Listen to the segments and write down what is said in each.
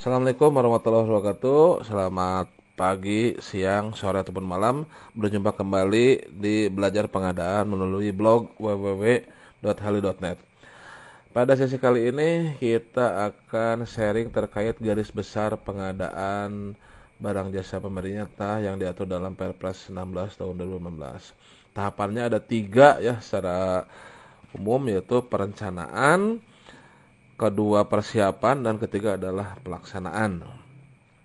Assalamualaikum warahmatullahi wabarakatuh. Selamat pagi, siang, sore ataupun malam. Berjumpa kembali di belajar pengadaan melalui blog www.hali.net. Pada sesi kali ini kita akan sharing terkait garis besar pengadaan barang jasa pemerintah yang diatur dalam Perpres 16 tahun 2016. Tahapannya ada tiga ya secara umum yaitu perencanaan, kedua persiapan dan ketiga adalah pelaksanaan.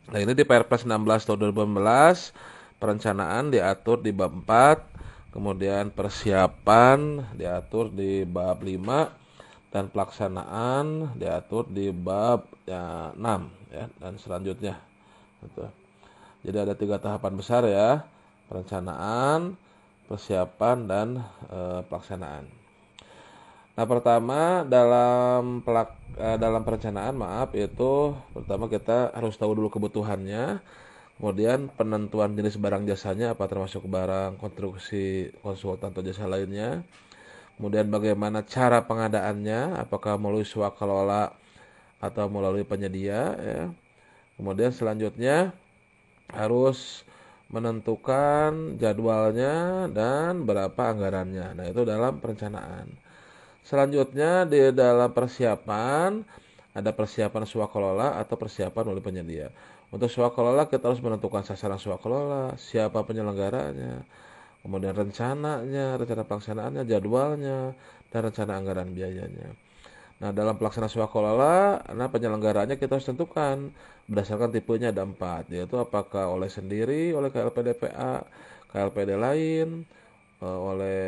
Nah ini di Perpres 16 tahun 2018 perencanaan diatur di bab 4, kemudian persiapan diatur di bab 5 dan pelaksanaan diatur di bab ya, 6 ya dan selanjutnya. Gitu. Jadi ada tiga tahapan besar ya perencanaan, persiapan dan e, pelaksanaan. Nah pertama dalam pelak eh, dalam perencanaan maaf itu pertama kita harus tahu dulu kebutuhannya, kemudian penentuan jenis barang jasanya apa termasuk barang konstruksi konsultan atau jasa lainnya, kemudian bagaimana cara pengadaannya, apakah melalui swakelola atau melalui penyedia, ya. kemudian selanjutnya harus menentukan jadwalnya dan berapa anggarannya. Nah itu dalam perencanaan. Selanjutnya di dalam persiapan ada persiapan swakelola atau persiapan oleh penyedia. Untuk swakelola kita harus menentukan sasaran swakelola, siapa penyelenggaranya, kemudian rencananya, rencana pelaksanaannya, jadwalnya, dan rencana anggaran biayanya. Nah, dalam pelaksanaan swakelola, nah penyelenggaranya kita harus tentukan berdasarkan tipenya ada empat, yaitu apakah oleh sendiri, oleh KLPDPA, KLPD lain, Eh, oleh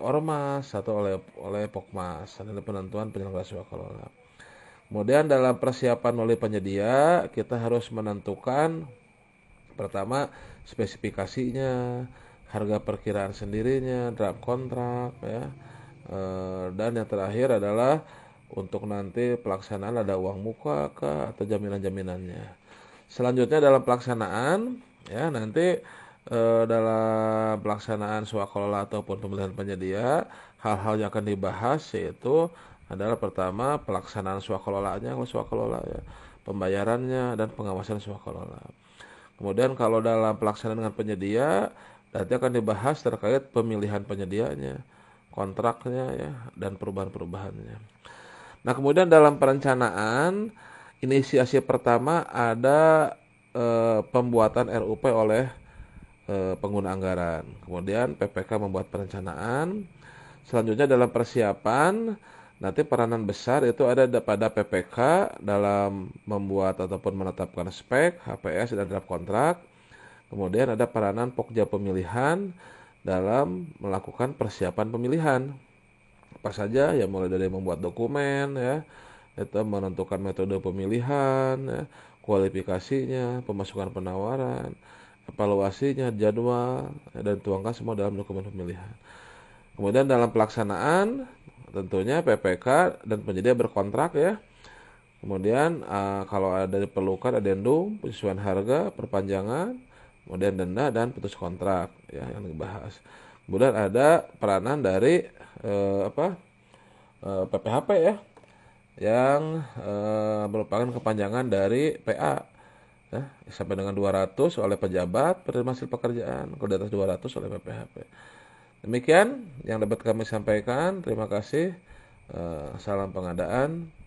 ormas atau oleh oleh pokmas ada penentuan penyelenggara sewa bola. Kemudian dalam persiapan oleh penyedia kita harus menentukan pertama spesifikasinya, harga perkiraan sendirinya, draft kontrak ya. Eh, dan yang terakhir adalah untuk nanti pelaksanaan ada uang muka kah atau jaminan-jaminannya. Selanjutnya dalam pelaksanaan ya nanti Eh, dalam pelaksanaan swakelola ataupun pemilihan penyedia hal-hal yang akan dibahas yaitu adalah pertama pelaksanaan swakelolaannya kalau swakelola ya pembayarannya dan pengawasan swakelola kemudian kalau dalam pelaksanaan dengan penyedia nanti akan dibahas terkait pemilihan penyedianya kontraknya ya dan perubahan-perubahannya. Nah, kemudian dalam perencanaan inisiasi pertama ada e, pembuatan RUP oleh Eh, pengguna anggaran. Kemudian PPK membuat perencanaan. Selanjutnya dalam persiapan nanti peranan besar itu ada pada PPK dalam membuat ataupun menetapkan spek, HPS dan draft kontrak. Kemudian ada peranan pokja pemilihan dalam melakukan persiapan pemilihan. Apa saja ya mulai dari membuat dokumen ya, itu menentukan metode pemilihan, ya, kualifikasinya, pemasukan penawaran, evaluasinya, jadwal dan tuangkan semua dalam dokumen pemilihan. Kemudian dalam pelaksanaan tentunya PPK dan penyedia berkontrak ya. Kemudian uh, kalau ada diperlukan adendum, penyesuaian harga, perpanjangan, kemudian denda dan putus kontrak ya yang dibahas. Kemudian ada peranan dari uh, apa? Uh, eh, PPHP ya yang merupakan kepanjangan dari PA ya, sampai dengan 200 oleh pejabat penerima hasil pekerjaan ke atas 200 oleh PPHP demikian yang dapat kami sampaikan terima kasih eh, salam pengadaan